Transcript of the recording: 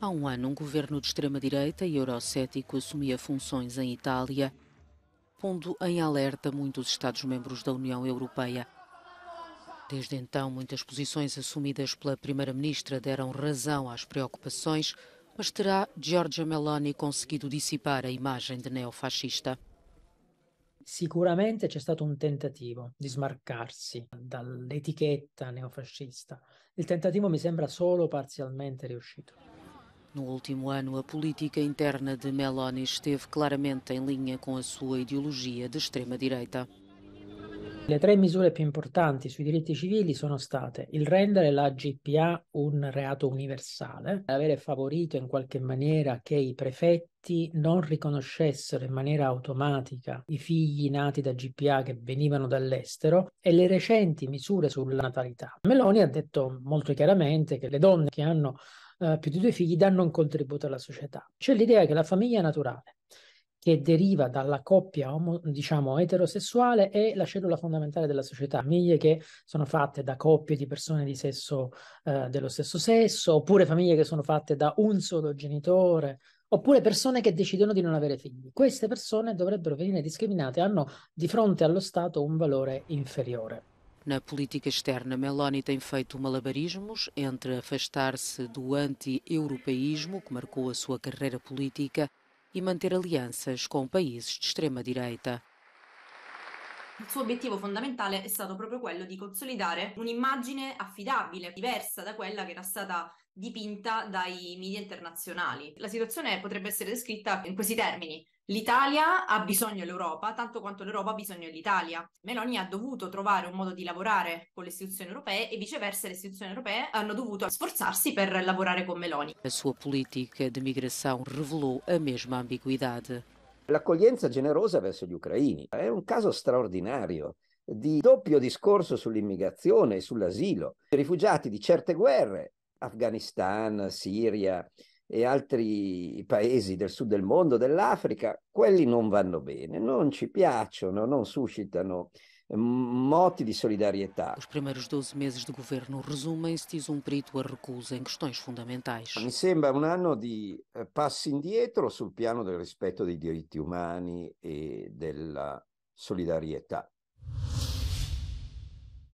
Há um ano, um governo de extrema-direita e eurocético assumia funções em Itália, pondo em alerta muitos Estados-membros da União Europeia. Desde então, muitas posições assumidas pela Primeira-Ministra deram razão às preocupações, mas terá Giorgia Meloni conseguido dissipar a imagem de neofascista? Sicuramente c'è stato un tentativo di smarcarsi dall'etichetta neofascista. Il tentativo mi sembra solo parzialmente riuscito. No último ano, a política interna de Meloni esteve claramente em linha com a sua ideologia de extrema-direita. Le tre misure più importanti sui diritti civili sono state il rendere la GPA un reato universale, avere favorito in qualche maniera che i prefetti non riconoscessero in maniera automatica i figli nati da GPA che venivano dall'estero e le recenti misure sulla natalità. Meloni ha detto molto chiaramente che le donne che hanno eh, più di due figli danno un contributo alla società. C'è l'idea che la famiglia naturale, che deriva dalla coppia homo, diciamo eterosessuale, è la cellula fondamentale della società. Famiglie che sono fatte da coppie di persone di sesso, eh, dello stesso sesso, oppure famiglie che sono fatte da un solo genitore, oppure persone che decidono di non avere figli. Queste persone dovrebbero venire discriminate, hanno di fronte allo Stato un valore inferiore. Na política externa, Meloni tem feito malabarismos entre afastar-se do anti-europeísmo, que marcou a sua carreira política, e manter alianças com países de extrema-direita. Il suo obiettivo fondamentale è stato proprio quello di consolidare un'immagine affidabile, diversa da quella che era stata dipinta dai media internazionali. La situazione potrebbe essere descritta in questi termini. L'Italia ha bisogno dell'Europa tanto quanto l'Europa ha bisogno dell'Italia. Meloni ha dovuto trovare un modo di lavorare con le istituzioni europee e viceversa le istituzioni europee hanno dovuto sforzarsi per lavorare con Meloni. La sua politica di migrazione rivelò la mesma ambiguità. L'accoglienza generosa verso gli ucraini è un caso straordinario di doppio discorso sull'immigrazione e sull'asilo. I rifugiati di certe guerre, Afghanistan, Siria, e altri paesi del sud del mondo, dell'Africa, quelli non vanno bene, non ci piacciono, non suscitano eh, moti di solidarietà. I primi 12 mesi di governo resumem-se, diz um perito, a recusa in questioni fondamentali. Mi sembra un anno di eh, passi indietro sul piano del rispetto dei diritti umani e della solidarietà.